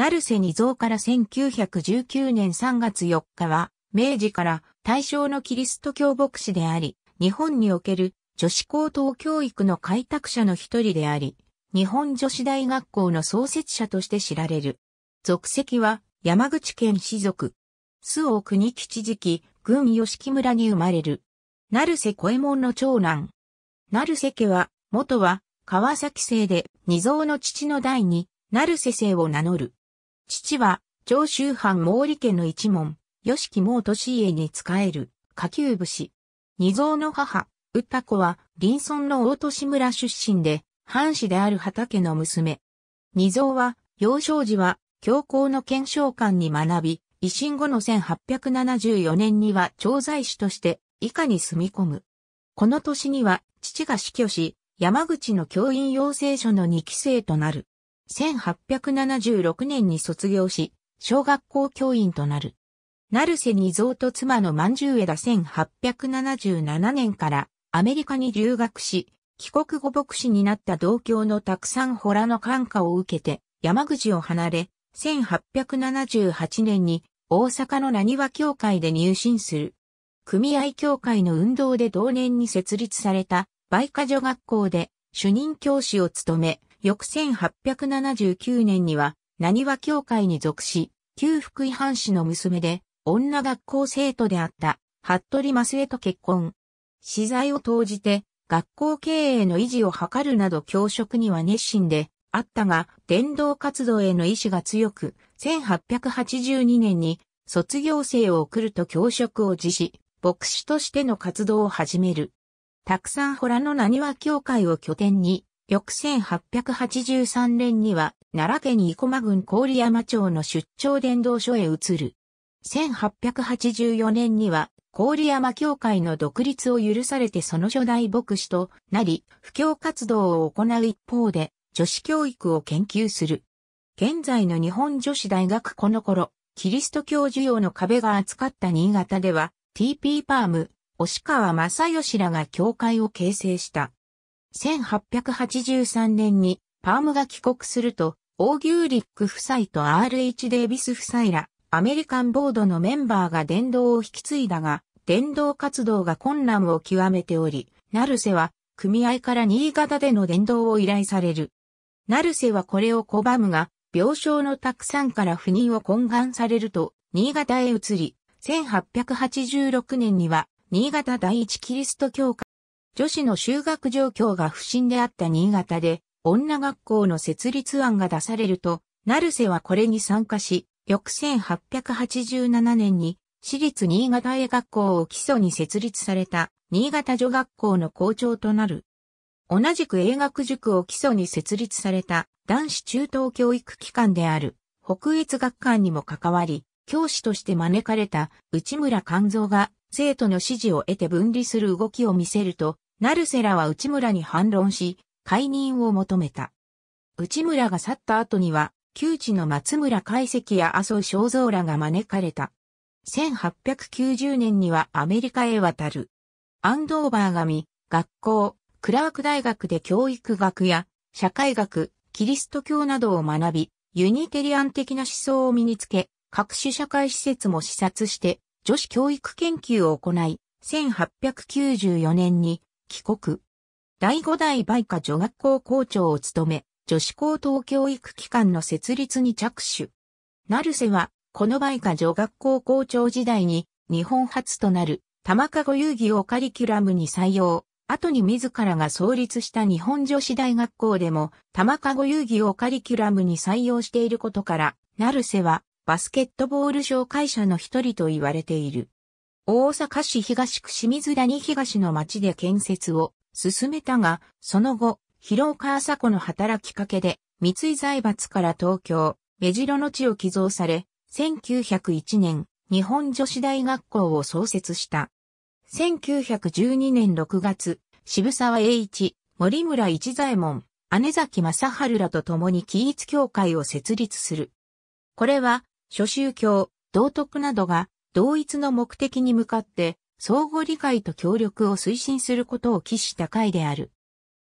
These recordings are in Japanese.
成瀬二蔵から1919年3月4日は、明治から大正のキリスト教牧師であり、日本における女子高等教育の開拓者の一人であり、日本女子大学校の創設者として知られる。属籍は山口県士族。周王国吉時期、郡吉木村に生まれる。成瀬小右衛門の長男。成瀬家は、元は川崎姓で、二蔵の父の代に、る瀬姓を名乗る。父は、長州藩毛利家の一門、吉木毛利家に仕える、下級武士。二蔵の母、歌子は、林村の大市村出身で、藩士である畑の娘。二蔵は、幼少時は、教皇の検証官に学び、維新後の1874年には調剤師として、以下に住み込む。この年には、父が死去し、山口の教員養成所の2期生となる。1876年に卒業し、小学校教員となる。るせ二蔵と妻の万十枝1877年からアメリカに留学し、帰国後牧師になった同郷のたくさんホラの感化を受けて山口を離れ、1878年に大阪の何和協会で入信する。組合協会の運動で同年に設立された梅花女学校で主任教師を務め、翌1879年には、何和教会に属し、旧福井藩士の娘で、女学校生徒であった、服部増江と結婚。資材を投じて、学校経営の維持を図るなど教職には熱心で、あったが、伝道活動への意志が強く、1882年に卒業生を送ると教職を辞し、牧師としての活動を始める。たくさんホの何和教会を拠点に、翌1883年には、奈良県生駒郡郡山町の出張伝道所へ移る。1884年には、郡山教会の独立を許されてその初代牧師となり、布教活動を行う一方で、女子教育を研究する。現在の日本女子大学この頃、キリスト教授要の壁が扱った新潟では、TP パーム、押川正義らが教会を形成した。1883年にパームが帰国すると、オーギューリック夫妻と RH デイビス夫妻ら、アメリカンボードのメンバーが伝道を引き継いだが、伝道活動が困難を極めており、ナルセは、組合から新潟での伝道を依頼される。ナルセはこれを拒むが、病床のたくさんから不妊を懇願されると、新潟へ移り、1886年には、新潟第一キリスト教会女子の修学状況が不振であった新潟で、女学校の設立案が出されると、成瀬はこれに参加し、翌1887年に、私立新潟英学校を基礎に設立された、新潟女学校の校長となる。同じく英学塾を基礎に設立された男子中等教育機関である北越学館にも関わり、教師として招かれた内村勘蔵が生徒の指示を得て分離する動きを見せると、ナルセラは内村に反論し、解任を求めた。内村が去った後には、旧知の松村海析や麻生肖像らが招かれた。1890年にはアメリカへ渡る。アンドーバー神、学校、クラーク大学で教育学や社会学、キリスト教などを学び、ユニテリアン的な思想を身につけ、各種社会施設も視察して、女子教育研究を行い、1894年に帰国。第五代梅花女学校校長を務め、女子高等教育機関の設立に着手。成瀬は、この梅花女学校校長時代に、日本初となる、玉籠遊戯をカリキュラムに採用。後に自らが創立した日本女子大学校でも、玉籠遊戯をカリキュラムに採用していることから、成瀬は、バスケットボール紹介者の一人と言われている。大阪市東区清水谷東の町で建設を進めたが、その後、広岡朝子の働きかけで、三井財閥から東京、目白の地を寄贈され、1901年、日本女子大学校を創設した。1912年6月、渋沢栄一、森村一左衛門、姉崎正春らと共に起立協会を設立する。これは、諸宗教、道徳などが同一の目的に向かって、相互理解と協力を推進することを期した会である。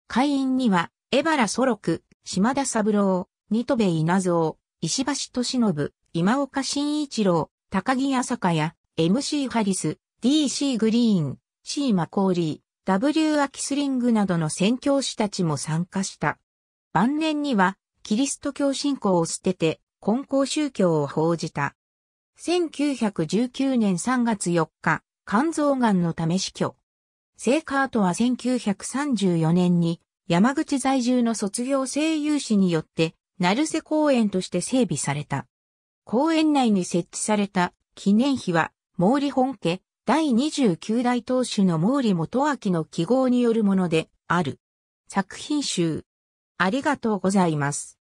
会員には、江原祖六、島田三郎、二戸部稲造、石橋敏信、今岡慎一郎、高木朝香や、MC ハリス、DC グリーン、C マコーリー、W アキスリングなどの宣教師たちも参加した。晩年には、キリスト教信仰を捨てて、根校宗教を報じた。1919年3月4日、肝臓癌のため死去。セイカートは1934年に山口在住の卒業声優志によって、成瀬公園として整備された。公園内に設置された記念碑は、毛利本家第29代当主の毛利元明の記号によるものである。作品集。ありがとうございます。